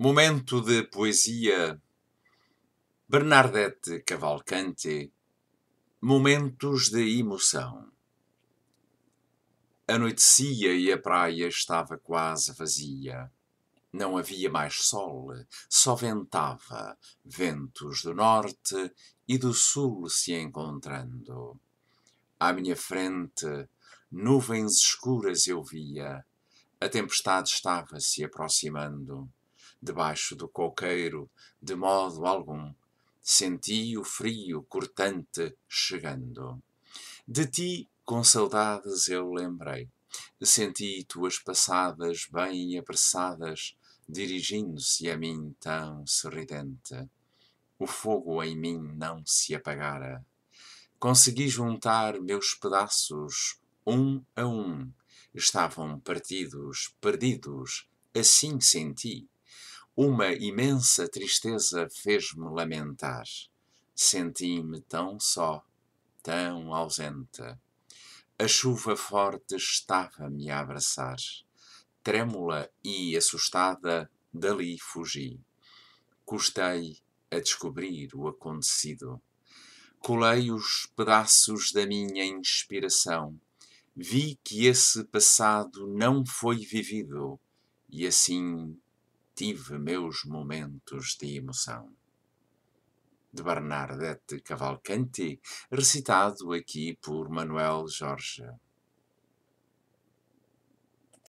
Momento de poesia. Bernardette Cavalcante. Momentos de emoção. Anoitecia e a praia estava quase vazia. Não havia mais sol, só ventava, ventos do norte e do sul se encontrando. À minha frente, nuvens escuras eu via. A tempestade estava se aproximando debaixo do coqueiro, de modo algum. Senti o frio cortante chegando. De ti, com saudades, eu lembrei. Senti tuas passadas bem apressadas, dirigindo-se a mim tão sorridente. O fogo em mim não se apagara. Consegui juntar meus pedaços, um a um. Estavam partidos, perdidos, assim senti. Uma imensa tristeza fez-me lamentar. Senti-me tão só, tão ausenta. A chuva forte estava-me a abraçar. Trêmula e assustada, dali fugi. Custei a descobrir o acontecido. Colei os pedaços da minha inspiração. Vi que esse passado não foi vivido, e assim tive meus momentos de emoção. De Bernadette Cavalcanti, recitado aqui por Manuel Jorge.